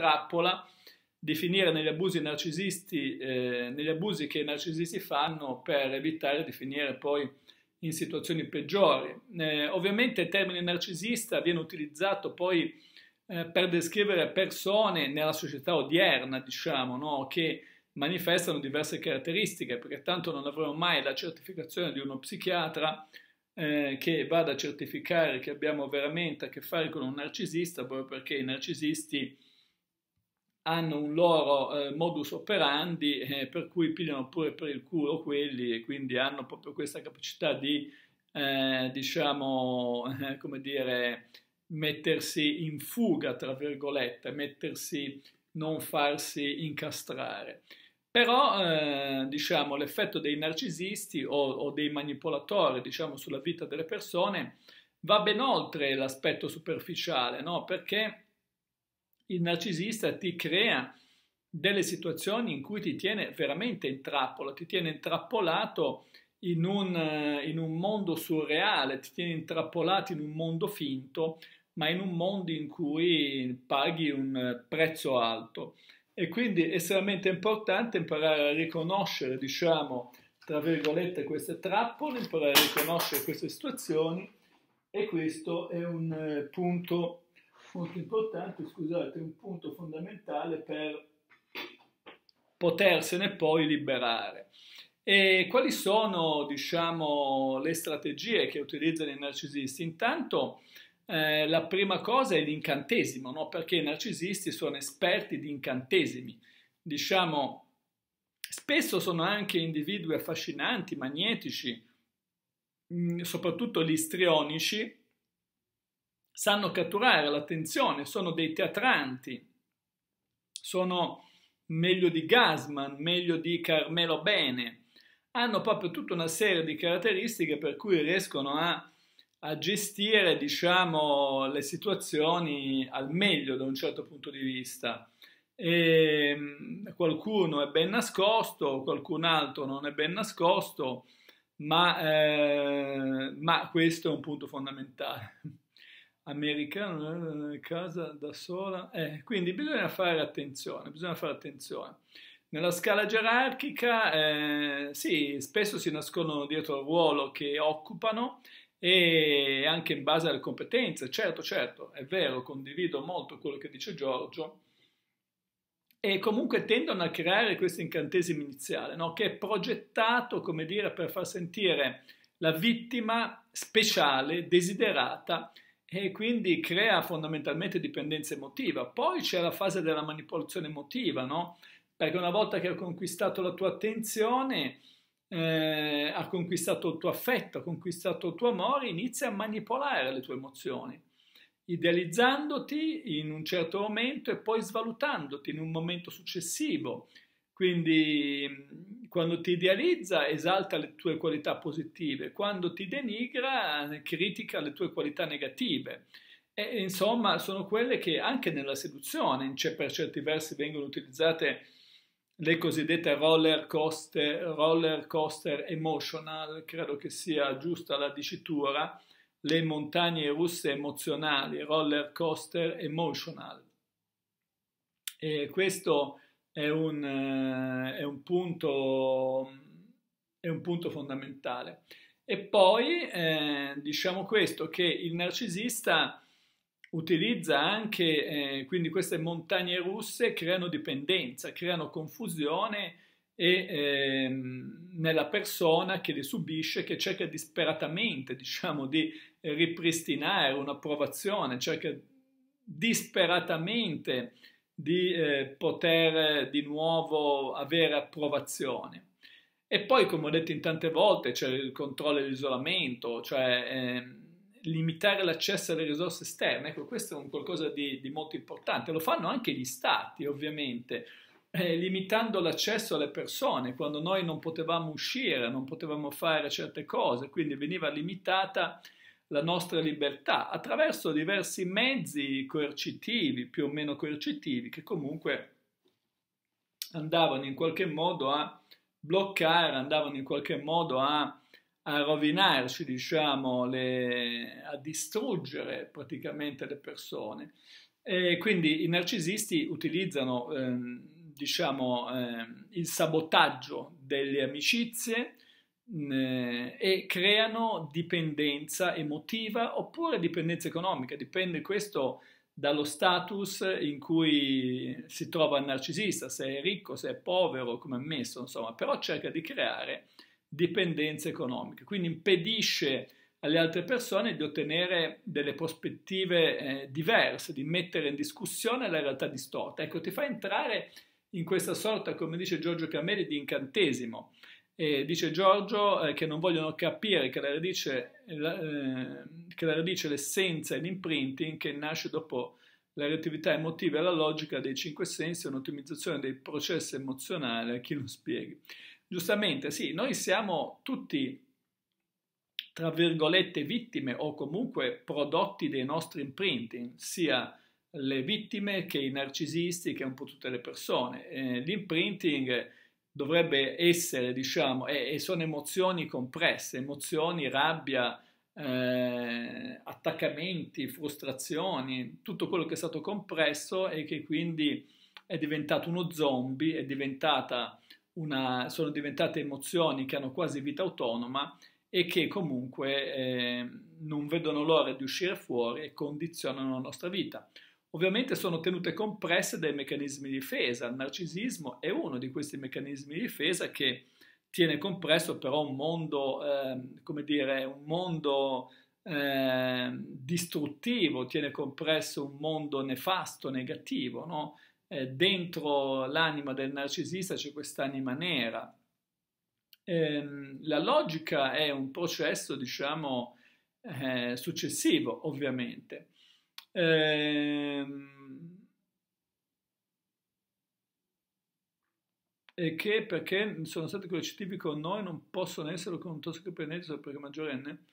trappola di finire negli abusi, narcisisti, eh, negli abusi che i narcisisti fanno per evitare di finire poi in situazioni peggiori. Eh, ovviamente il termine narcisista viene utilizzato poi eh, per descrivere persone nella società odierna, diciamo, no? che manifestano diverse caratteristiche, perché tanto non avremo mai la certificazione di uno psichiatra eh, che vada a certificare che abbiamo veramente a che fare con un narcisista, proprio perché i narcisisti hanno un loro eh, modus operandi eh, per cui pigliano pure per il culo quelli e quindi hanno proprio questa capacità di, eh, diciamo, eh, come dire, mettersi in fuga, tra virgolette, mettersi, non farsi incastrare. Però, eh, diciamo, l'effetto dei narcisisti o, o dei manipolatori, diciamo, sulla vita delle persone va ben oltre l'aspetto superficiale, no? Perché il narcisista ti crea delle situazioni in cui ti tiene veramente in trappola, ti tiene intrappolato in un, eh, in un mondo surreale, ti tiene intrappolato in un mondo finto, ma in un mondo in cui paghi un prezzo alto. E quindi è estremamente importante imparare a riconoscere, diciamo, tra virgolette, queste trappole, imparare a riconoscere queste situazioni e questo è un eh, punto molto importante, scusate, un punto fondamentale per potersene poi liberare. E quali sono, diciamo, le strategie che utilizzano i narcisisti? Intanto, eh, la prima cosa è l'incantesimo, no? perché i narcisisti sono esperti di incantesimi. Diciamo, spesso sono anche individui affascinanti, magnetici, mh, mm, soprattutto gli istrionici, sanno catturare l'attenzione, sono dei teatranti, sono meglio di Gasman, meglio di Carmelo Bene, hanno proprio tutta una serie di caratteristiche per cui riescono a, a gestire, diciamo, le situazioni al meglio da un certo punto di vista. E ehm, qualcuno è ben nascosto, qualcun altro non è ben nascosto, ma, eh, ma questo è un punto fondamentale americano eh, nella casa da sola. Eh, quindi bisogna fare attenzione, bisogna fare attenzione. Nella scala gerarchica, eh, sì, spesso si nascondono dietro al ruolo che occupano e anche in base alle competenze. Certo, certo, è vero, condivido molto quello che dice Giorgio. E comunque tendono a creare questo incantesimo iniziale, no? che è progettato, come dire, per far sentire la vittima speciale, desiderata, e quindi crea fondamentalmente dipendenza emotiva. Poi c'è la fase della manipolazione emotiva, no? Perché una volta che ha conquistato la tua attenzione, eh, ha conquistato il tuo affetto, ha conquistato il tuo amore, inizia a manipolare le tue emozioni, idealizzandoti in un certo momento e poi svalutandoti in un momento successivo, quindi quando ti idealizza esalta le tue qualità positive, quando ti denigra eh, critica le tue qualità negative. E, insomma, sono quelle che anche nella seduzione per certi versi vengono utilizzate le cosiddette roller coaster, roller coaster emotional, credo che sia giusta la dicitura, le montagne russe emozionali, roller coaster emotional. E questo è un, eh, è un, punto, è un punto fondamentale. E poi eh, diciamo questo, che il narcisista utilizza anche, eh, quindi queste montagne russe creano dipendenza, creano confusione e, eh, nella persona che le subisce, che cerca disperatamente, diciamo, di ripristinare un'approvazione, cerca disperatamente di eh, poter eh, di nuovo avere approvazione. E poi, come ho detto in tante volte, c'è il controllo e l'isolamento, cioè eh, limitare l'accesso alle risorse esterne. Ecco, questo è un qualcosa di, di molto importante. Lo fanno anche gli stati, ovviamente, eh, limitando l'accesso alle persone. Quando noi non potevamo uscire, non potevamo fare certe cose, quindi veniva limitata la nostra libertà attraverso diversi mezzi coercitivi, più o meno coercitivi, che comunque andavano in qualche modo a bloccare, andavano in qualche modo a, a rovinarci, diciamo, le, a distruggere praticamente le persone. E quindi i narcisisti utilizzano, ehm, diciamo, ehm, il sabotaggio delle amicizie, Mm, eh, e creano dipendenza emotiva oppure dipendenza economica, dipende questo dallo status in cui si trova il narcisista, se è ricco, se è povero, come è messo, insomma, però cerca di creare dipendenza economica, quindi impedisce alle altre persone di ottenere delle prospettive eh, diverse, di mettere in discussione la realtà distorta. Ecco, ti fa entrare in questa sorta, come dice Giorgio Cameri, di incantesimo, e dice Giorgio eh, che non vogliono capire che la radice, la, eh, che la radice l'essenza e l'imprinting che nasce dopo la reattività emotiva e la logica dei cinque sensi è un'ottimizzazione dei processi emozionali, a chi lo spieghi. Giustamente, sì, noi siamo tutti, tra virgolette, vittime o comunque prodotti dei nostri imprinting, sia le vittime che i narcisisti, che un po' tutte le persone. Eh, l'imprinting dovrebbe essere, diciamo, e, e sono emozioni compresse, emozioni, rabbia, eh, attaccamenti, frustrazioni, tutto quello che è stato compresso e che quindi è diventato uno zombie, è diventata una, sono diventate emozioni che hanno quasi vita autonoma e che comunque eh, non vedono l'ora di uscire fuori e condizionano la nostra vita ovviamente sono tenute compresse dai meccanismi di difesa. Il narcisismo è uno di questi meccanismi di difesa che tiene compresso però un mondo, eh, come dire, un mondo eh, distruttivo, tiene compresso un mondo nefasto, negativo, no? eh, dentro l'anima del narcisista c'è quest'anima nera. Ehm, la logica è un processo, diciamo, eh, successivo, ovviamente ehm, e che perché sono stati coercitivi con noi non possono essere con tossicodipendenti perché maggiorenne?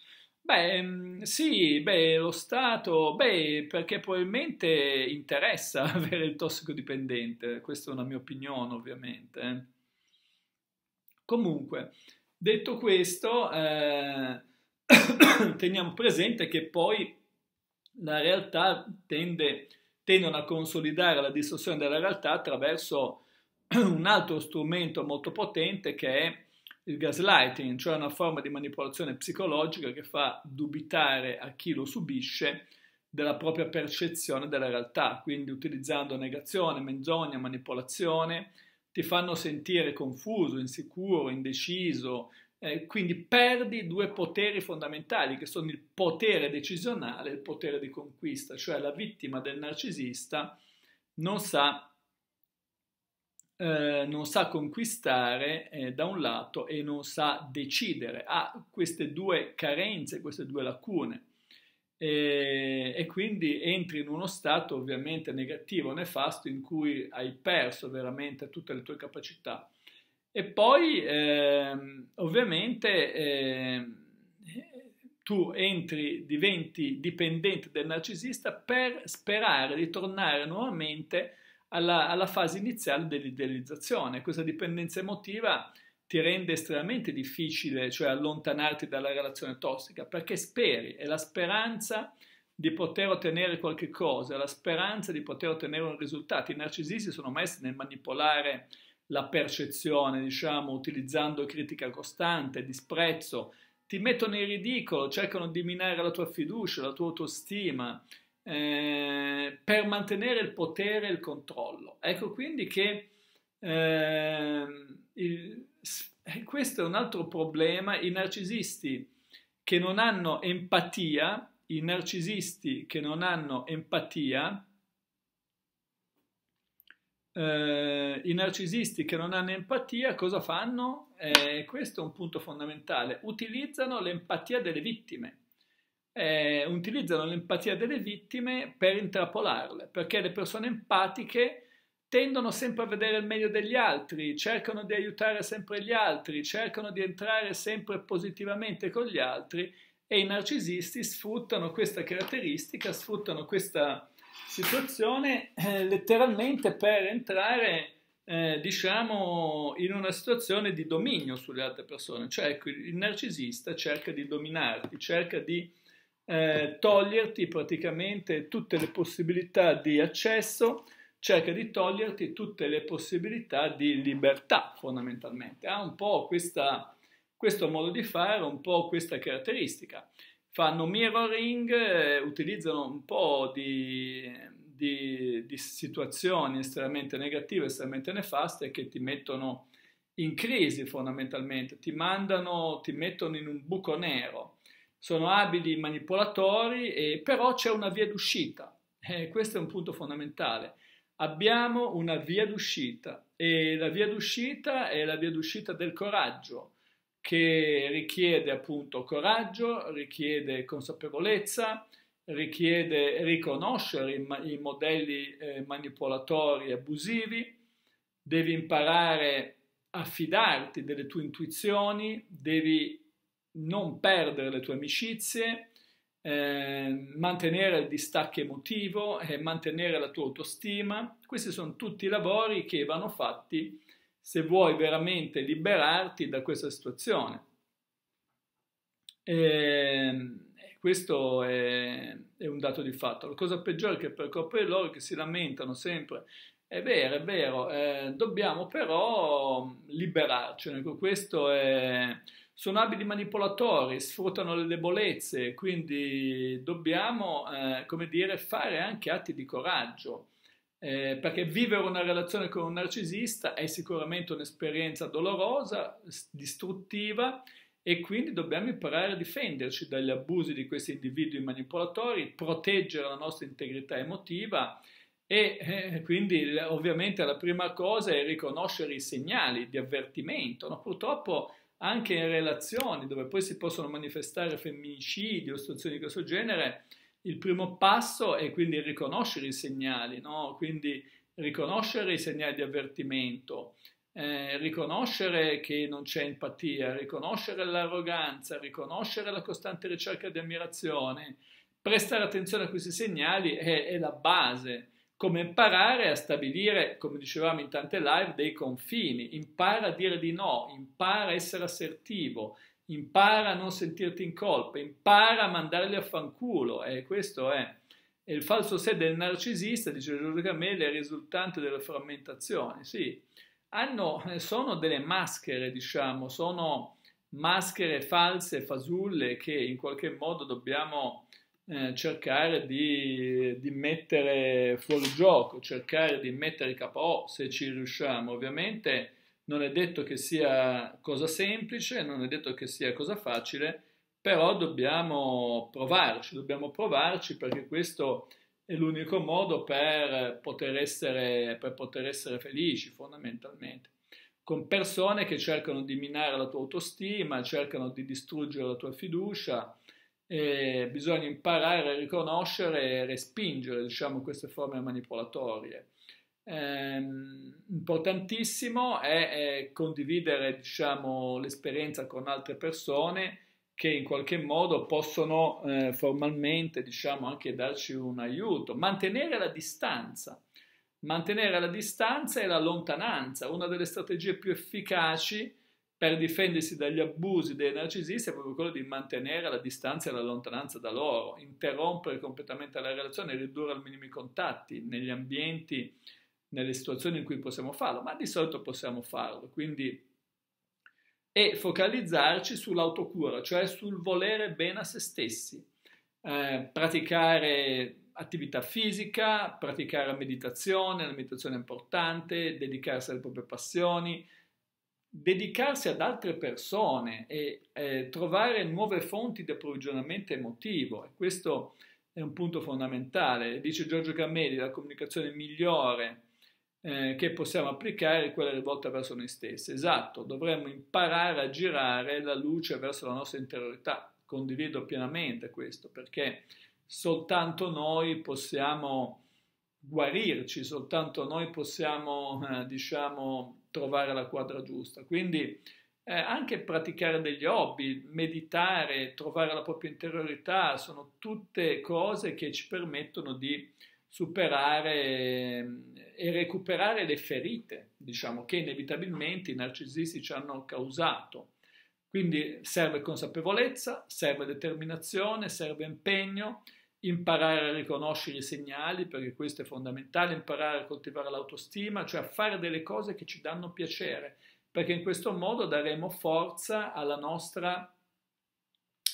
Beh, ehm, sì, beh, lo Stato, beh, perché probabilmente interessa avere il tossicodipendente, questa è una mia opinione ovviamente. Eh. Comunque, detto questo, eh, teniamo presente che poi la realtà tende, tendono a consolidare la distorsione della realtà attraverso un altro strumento molto potente che è il gaslighting, cioè una forma di manipolazione psicologica che fa dubitare a chi lo subisce della propria percezione della realtà, quindi utilizzando negazione, menzogna, manipolazione, ti fanno sentire confuso, insicuro, indeciso, eh, quindi perdi due poteri fondamentali che sono il potere decisionale e il potere di conquista, cioè la vittima del narcisista non sa, eh, non sa conquistare eh, da un lato e non sa decidere, ha queste due carenze, queste due lacune. E, e, quindi entri in uno stato ovviamente negativo, nefasto, in cui hai perso veramente tutte le tue capacità e poi ehm, ovviamente ehm, tu entri, diventi dipendente del narcisista per sperare di tornare nuovamente alla, alla fase iniziale dell'idealizzazione. Questa dipendenza emotiva ti rende estremamente difficile, cioè allontanarti dalla relazione tossica, perché speri, è la speranza di poter ottenere qualche cosa, la speranza di poter ottenere un risultato. I narcisisti sono messi nel manipolare la percezione, diciamo, utilizzando critica costante, disprezzo, ti mettono in ridicolo, cercano di minare la tua fiducia, la tua autostima, eh, per mantenere il potere e il controllo. Ecco quindi che ehm, eh, il, questo è un altro problema, i narcisisti che non hanno empatia, i narcisisti che non hanno empatia, eh, i narcisisti che non hanno empatia cosa fanno? Eh, questo è un punto fondamentale, utilizzano l'empatia delle vittime. Eh, utilizzano l'empatia delle vittime per intrappolarle, perché le persone empatiche tendono sempre a vedere il meglio degli altri, cercano di aiutare sempre gli altri, cercano di entrare sempre positivamente con gli altri e i narcisisti sfruttano questa caratteristica, sfruttano questa situazione eh, letteralmente per entrare eh, diciamo in una situazione di dominio sulle altre persone cioè ecco, il narcisista cerca di dominarti cerca di eh, toglierti praticamente tutte le possibilità di accesso cerca di toglierti tutte le possibilità di libertà fondamentalmente ha un po' questa, questo modo di fare un po' questa caratteristica fanno mirroring, eh, utilizzano un po' di, di, di, situazioni estremamente negative, estremamente nefaste che ti mettono in crisi fondamentalmente, ti mandano, ti mettono in un buco nero. Sono abili manipolatori, e, però c'è una via d'uscita. Eh, questo è un punto fondamentale. Abbiamo una via d'uscita e la via d'uscita è la via d'uscita del coraggio che richiede appunto coraggio, richiede consapevolezza, richiede riconoscere i, i modelli eh, manipolatori abusivi, devi imparare a fidarti delle tue intuizioni, devi non perdere le tue amicizie, eh, mantenere il distacco emotivo e mantenere la tua autostima. Questi sono tutti lavori che vanno fatti se vuoi veramente liberarti da questa situazione. E ehm, questo è, è, un dato di fatto. La cosa peggiore è che per di loro che si lamentano sempre è vero, è vero, eh, dobbiamo però liberarcene. Ecco, questo è, sono abili manipolatori, sfruttano le debolezze, quindi dobbiamo, eh, come dire, fare anche atti di coraggio eh, perché vivere una relazione con un narcisista è sicuramente un'esperienza dolorosa, distruttiva e quindi dobbiamo imparare a difenderci dagli abusi di questi individui manipolatori, proteggere la nostra integrità emotiva e eh, quindi ovviamente la prima cosa è riconoscere i segnali di avvertimento. No? Purtroppo anche in relazioni dove poi si possono manifestare femminicidi o situazioni di questo genere, il primo passo è quindi riconoscere i segnali, no? quindi riconoscere i segnali di avvertimento, eh, riconoscere che non c'è empatia, riconoscere l'arroganza, riconoscere la costante ricerca di ammirazione, prestare attenzione a questi segnali è, è la base come imparare a stabilire, come dicevamo in tante live, dei confini, impara a dire di no, impara a essere assertivo, impara a non sentirti in colpa, impara a mandarli a fanculo, e eh, questo è. E il falso sé del narcisista, dice Giorgio Camelli, è il risultante della frammentazione, sì. Hanno, eh, sono delle maschere, diciamo, sono maschere false, fasulle, che in qualche modo dobbiamo eh, cercare di, di, mettere fuori gioco, cercare di mettere capo, se ci riusciamo. Ovviamente non è detto che sia cosa semplice, non è detto che sia cosa facile, però dobbiamo provarci, dobbiamo provarci perché questo è l'unico modo per poter, essere, per poter essere felici fondamentalmente, con persone che cercano di minare la tua autostima, cercano di distruggere la tua fiducia, e bisogna imparare a riconoscere e respingere diciamo, queste forme manipolatorie ehm, importantissimo è, è condividere diciamo, l'esperienza con altre persone che in qualche modo possono eh, formalmente diciamo, anche darci un aiuto, mantenere la distanza. Mantenere la distanza e la lontananza, una delle strategie più efficaci per difendersi dagli abusi dei narcisisti è proprio quello di mantenere la distanza e la lontananza da loro, interrompere completamente la relazione, ridurre al minimo i contatti negli ambienti nelle situazioni in cui possiamo farlo, ma di solito possiamo farlo, quindi e focalizzarci sull'autocura, cioè sul volere bene a se stessi, eh, praticare attività fisica, praticare meditazione, la meditazione è importante, dedicarsi alle proprie passioni, dedicarsi ad altre persone e eh, trovare nuove fonti di approvvigionamento emotivo. E questo è un punto fondamentale. Dice Giorgio Gamelli, la comunicazione migliore eh, che possiamo applicare quella rivolta verso noi stessi. Esatto, dovremmo imparare a girare la luce verso la nostra interiorità. Condivido pienamente questo perché soltanto noi possiamo guarirci, soltanto noi possiamo, eh, diciamo, trovare la quadra giusta. Quindi eh, anche praticare degli hobby, meditare, trovare la propria interiorità, sono tutte cose che ci permettono di superare ehm, e recuperare le ferite, diciamo, che inevitabilmente i narcisisti ci hanno causato. Quindi serve consapevolezza, serve determinazione, serve impegno, imparare a riconoscere i segnali, perché questo è fondamentale, imparare a coltivare l'autostima, cioè a fare delle cose che ci danno piacere, perché in questo modo daremo forza alla nostra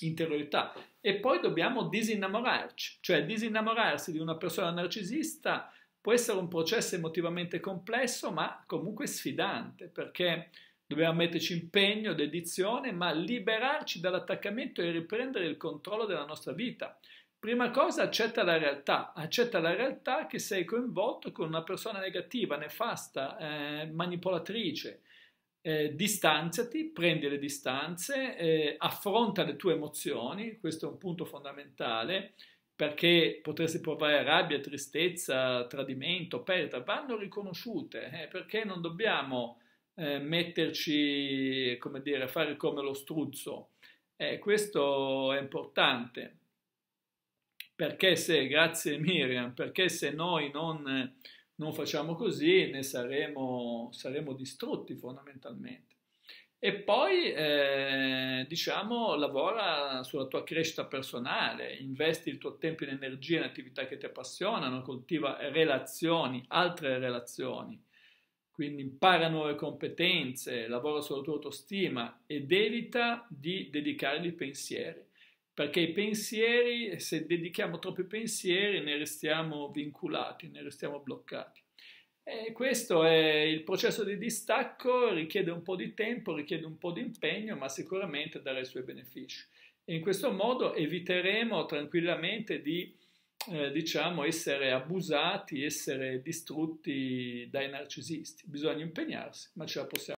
interiorità. E poi dobbiamo disinnamorarci, cioè disinnamorarsi di una persona narcisista può essere un processo emotivamente complesso, ma comunque sfidante, perché dobbiamo metterci impegno, dedizione, ma liberarci dall'attaccamento e riprendere il controllo della nostra vita. Prima cosa, accetta la realtà, accetta la realtà che sei coinvolto con una persona negativa, nefasta, eh, manipolatrice, eh, distanziati, prendi le distanze, eh, affronta le tue emozioni, questo è un punto fondamentale perché potresti provare rabbia, tristezza, tradimento, perdita, vanno riconosciute eh, perché non dobbiamo eh, metterci, come dire, fare come lo struzzo. Eh, questo è importante perché se, grazie Miriam, perché se noi non non facciamo così ne saremo, saremo distrutti fondamentalmente. E poi, eh, diciamo, lavora sulla tua crescita personale, investi il tuo tempo in energia in attività che ti appassionano, coltiva relazioni, altre relazioni. Quindi impara nuove competenze, lavora sulla tua autostima ed evita di dedicargli pensieri perché i pensieri, se dedichiamo troppi pensieri, ne restiamo vinculati, ne restiamo bloccati. E questo è il processo di distacco, richiede un po' di tempo, richiede un po' di impegno, ma sicuramente darà i suoi benefici. In questo modo eviteremo tranquillamente di eh, diciamo, essere abusati, essere distrutti dai narcisisti. Bisogna impegnarsi, ma ce la possiamo.